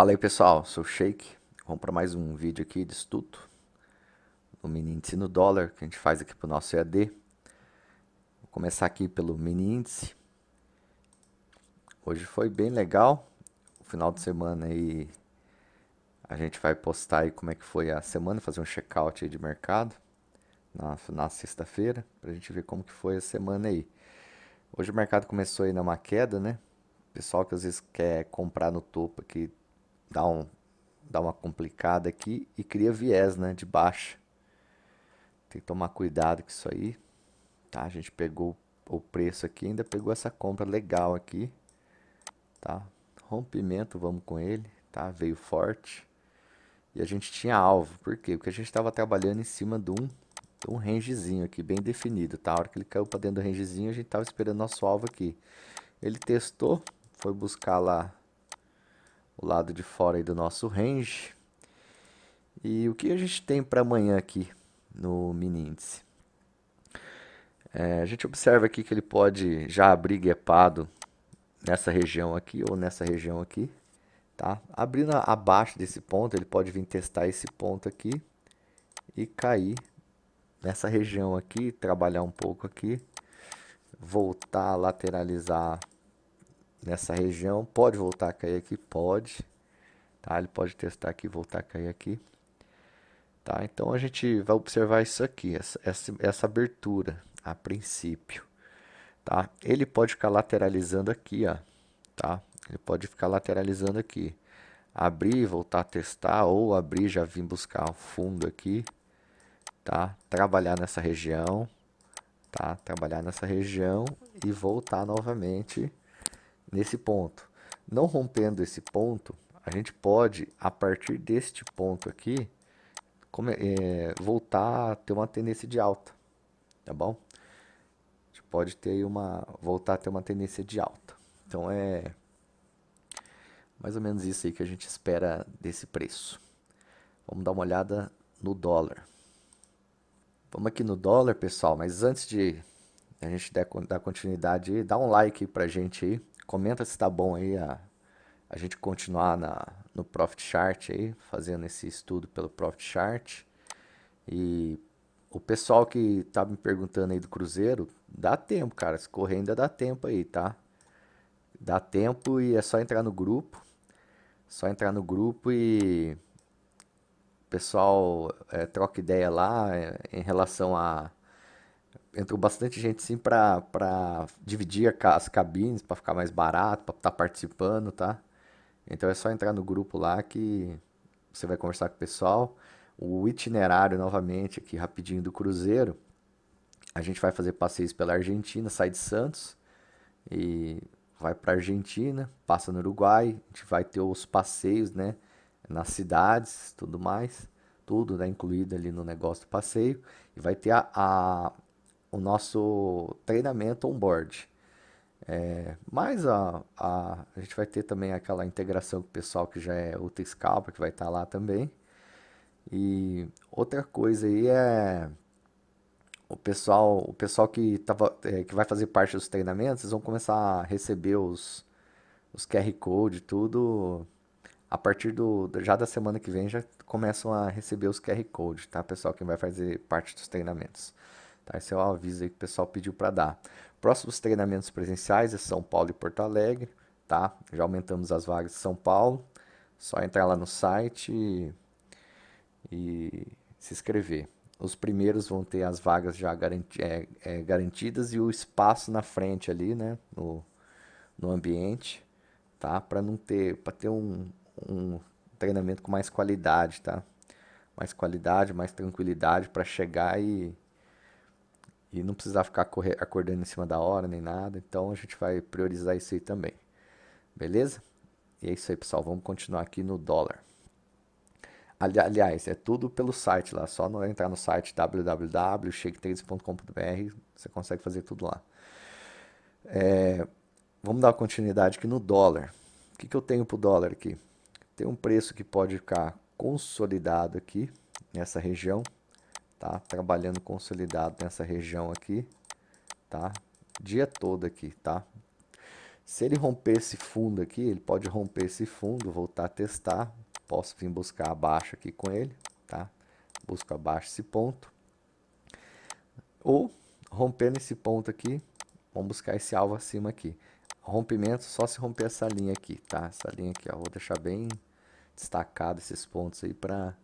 Fala aí pessoal, sou o Shake. Vamos para mais um vídeo aqui de estudo do mini índice no dólar que a gente faz aqui para o nosso EAD. Vou começar aqui pelo mini índice. Hoje foi bem legal. O final de semana aí a gente vai postar aí como é que foi a semana, fazer um check-out de mercado na, na sexta-feira para a gente ver como que foi a semana aí. Hoje o mercado começou aí numa queda, né? Pessoal que às vezes quer comprar no topo aqui dá, um, dá uma complicada aqui e cria viés né, de baixa. Tem que tomar cuidado com isso aí. Tá? A gente pegou o preço aqui, ainda pegou essa compra legal aqui. Tá? Rompimento, vamos com ele. Tá? Veio forte. E a gente tinha alvo. Por quê? Porque a gente estava trabalhando em cima de um, de um rangezinho aqui, bem definido. Tá? A hora que ele caiu para dentro do rangezinho, a gente estava esperando nosso alvo aqui. Ele testou, foi buscar lá o lado de fora do nosso range. E o que a gente tem para amanhã aqui no mini índice? É, a gente observa aqui que ele pode já abrir guepado nessa região aqui ou nessa região aqui, tá? Abrindo abaixo desse ponto, ele pode vir testar esse ponto aqui e cair nessa região aqui, trabalhar um pouco aqui, voltar, a lateralizar nessa região. Pode voltar a cair aqui? Pode. Tá? Ele pode testar aqui voltar a cair aqui. Tá? Então a gente vai observar isso aqui, essa, essa, essa abertura a princípio. Tá? Ele pode ficar lateralizando aqui, ó, tá? Ele pode ficar lateralizando aqui. Abrir, voltar a testar ou abrir, já vim buscar o fundo aqui, tá? Trabalhar nessa região, tá? Trabalhar nessa região e voltar novamente nesse ponto. Não rompendo esse ponto, a gente pode, a partir deste ponto aqui, é, voltar a ter uma tendência de alta, tá bom? A gente pode ter uma, voltar a ter uma tendência de alta. Então é mais ou menos isso aí que a gente espera desse preço. Vamos dar uma olhada no dólar. Vamos aqui no dólar, pessoal, mas antes de a gente dar continuidade, dá um like pra gente aí. Comenta se tá bom aí a, a gente continuar na, no Profit Chart aí, fazendo esse estudo pelo Profit Chart. E o pessoal que tá me perguntando aí do Cruzeiro, dá tempo, cara. Se correr ainda dá tempo aí, tá? Dá tempo e é só entrar no grupo. Só entrar no grupo e o pessoal é, troca ideia lá eh, em relação a entrou bastante gente sim para dividir as cabines, para ficar mais barato, para estar tá participando, tá? Então é só entrar no grupo lá que você vai conversar com o pessoal. O itinerário, novamente, aqui rapidinho do Cruzeiro. A gente vai fazer passeios pela Argentina, sai de Santos e vai para Argentina, passa no Uruguai, a gente vai ter os passeios, né, nas cidades, tudo mais, tudo, né, incluído ali no negócio do passeio, e vai ter a, a o nosso treinamento on-board. É, mas a, a, a, gente vai ter também aquela integração com o pessoal que já é outra escala, que vai estar tá lá também. E outra coisa aí é o pessoal, o pessoal que, tava, é, que vai fazer parte dos treinamentos, eles vão começar a receber os, os QR Code, tudo. A partir do, já da semana que vem já começam a receber os QR Code, tá? Pessoal que vai fazer parte dos treinamentos. Tá? Esse é o aviso que o pessoal pediu para dar. Próximos treinamentos presenciais é São Paulo e Porto Alegre, tá? Já aumentamos as vagas de São Paulo. Só entrar lá no site e, e se inscrever. Os primeiros vão ter as vagas já garanti é, é, garantidas e o espaço na frente ali, né? No, no ambiente, tá? Para não ter, para ter um, um treinamento com mais qualidade, tá? Mais qualidade, mais tranquilidade para chegar e e não precisar ficar correr, acordando em cima da hora nem nada. Então a gente vai priorizar isso aí também. Beleza? E é isso aí, pessoal. Vamos continuar aqui no dólar. Ali, aliás, é tudo pelo site lá. Só não entrar no site www.shake3.com.br. Você consegue fazer tudo lá. É, vamos dar continuidade aqui no dólar. O que, que eu tenho para o dólar aqui? Tem um preço que pode ficar consolidado aqui nessa região tá? Trabalhando consolidado nessa região aqui, tá? Dia todo aqui, tá? Se ele romper esse fundo aqui, ele pode romper esse fundo, voltar a testar. Posso vir buscar abaixo aqui com ele, tá? Busco abaixo esse ponto. Ou, rompendo esse ponto aqui, vamos buscar esse alvo acima aqui. Rompimento só se romper essa linha aqui, tá? Essa linha aqui, ó. Vou deixar bem destacado esses pontos aí para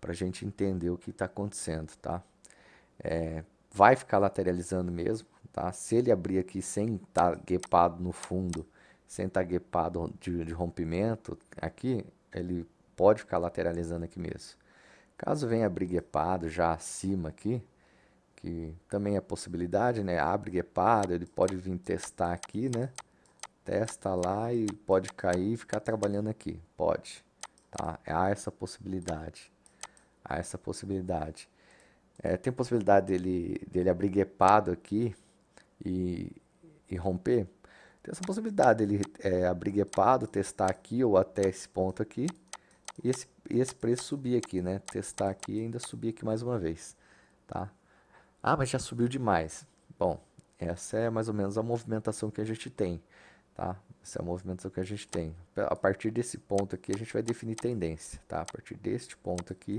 para a gente entender o que está acontecendo, tá? É, vai ficar lateralizando mesmo, tá? Se ele abrir aqui sem estar tá guepado no fundo, sem estar tá guepado de, de rompimento, aqui ele pode ficar lateralizando aqui mesmo. Caso venha abrir guepado já acima aqui, que também é possibilidade, né? Abre guepado, ele pode vir testar aqui, né? Testa lá e pode cair e ficar trabalhando aqui. Pode, tá? Há essa possibilidade a essa possibilidade. É, tem possibilidade dele, dele abrir guepado aqui e, e romper? Tem essa possibilidade dele é, abrir guepado, testar aqui ou até esse ponto aqui. E esse, e esse preço subir aqui, né? Testar aqui e ainda subir aqui mais uma vez, tá? Ah, mas já subiu demais. Bom, essa é mais ou menos a movimentação que a gente tem, tá? Essa é a movimentação que a gente tem. A partir desse ponto aqui, a gente vai definir tendência, tá? A partir deste ponto aqui,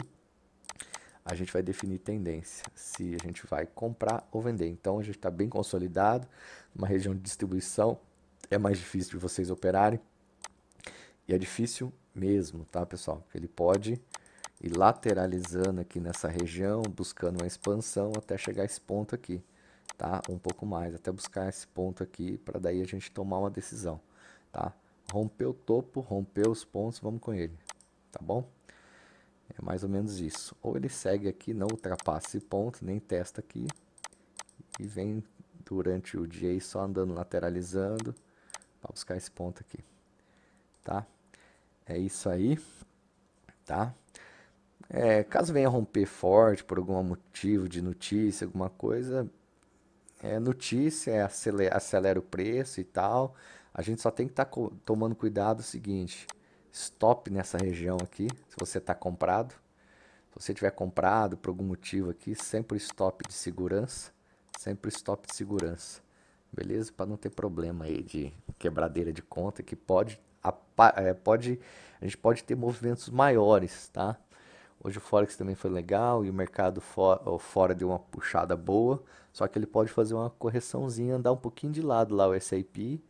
a gente vai definir tendência, se a gente vai comprar ou vender. Então a gente está bem consolidado, uma região de distribuição é mais difícil de vocês operarem. E é difícil mesmo, tá, pessoal? ele pode ir lateralizando aqui nessa região, buscando uma expansão até chegar a esse ponto aqui, tá? Um pouco mais, até buscar esse ponto aqui, para daí a gente tomar uma decisão, tá? Rompeu o topo, rompeu os pontos, vamos com ele, tá bom? É mais ou menos isso. Ou ele segue aqui, não ultrapassa esse ponto, nem testa aqui, e vem durante o dia só andando lateralizando para buscar esse ponto aqui, tá? É isso aí, tá? É, caso venha romper forte por algum motivo de notícia, alguma coisa, é notícia, é acelera, acelera o preço e tal. A gente só tem que estar tá tomando cuidado o seguinte, stop nessa região aqui, se você está comprado. Se você tiver comprado por algum motivo aqui, sempre stop de segurança, sempre stop de segurança. Beleza? Para não ter problema aí de quebradeira de conta, que pode a, é, pode a gente pode ter movimentos maiores, tá? Hoje o forex também foi legal e o mercado for, fora deu uma puxada boa, só que ele pode fazer uma correçãozinha, andar um pouquinho de lado lá o S&P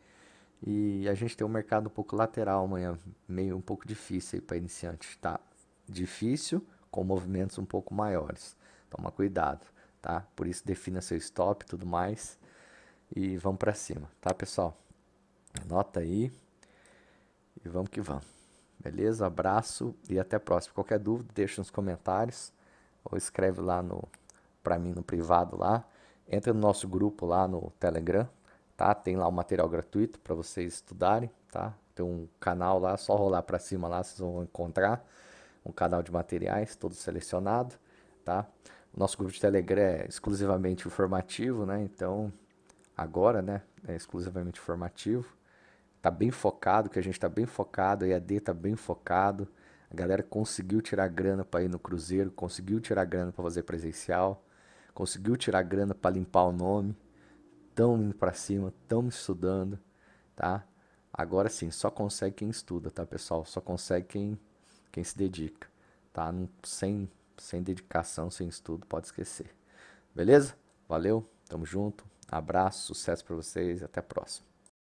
e a gente tem um mercado um pouco lateral amanhã, meio um pouco difícil para iniciantes, tá? Difícil com movimentos um pouco maiores. Toma cuidado, tá? Por isso defina seu stop e tudo mais. E vamos para cima, tá, pessoal? Anota aí. E vamos que vamos. Beleza? Abraço e até a próxima. Qualquer dúvida, deixa nos comentários ou escreve lá no para mim no privado lá. Entra no nosso grupo lá no Telegram, tá? Tem lá o um material gratuito para vocês estudarem, tá? Tem um canal lá, só rolar para cima lá, vocês vão encontrar um canal de materiais todo selecionado, tá? O nosso grupo de Telegram é exclusivamente informativo, né? Então, agora, né, é exclusivamente informativo. Tá bem focado, que a gente tá bem focado, a EAD tá bem focado. A galera conseguiu tirar grana para ir no cruzeiro, conseguiu tirar grana para fazer presencial, conseguiu tirar grana para limpar o nome, tão indo para cima, tão estudando, tá? Agora sim, só consegue quem estuda, tá, pessoal? Só consegue quem, quem se dedica, tá? Não, sem, sem dedicação, sem estudo, pode esquecer. Beleza? Valeu, tamo junto, abraço, sucesso para vocês, até a próxima.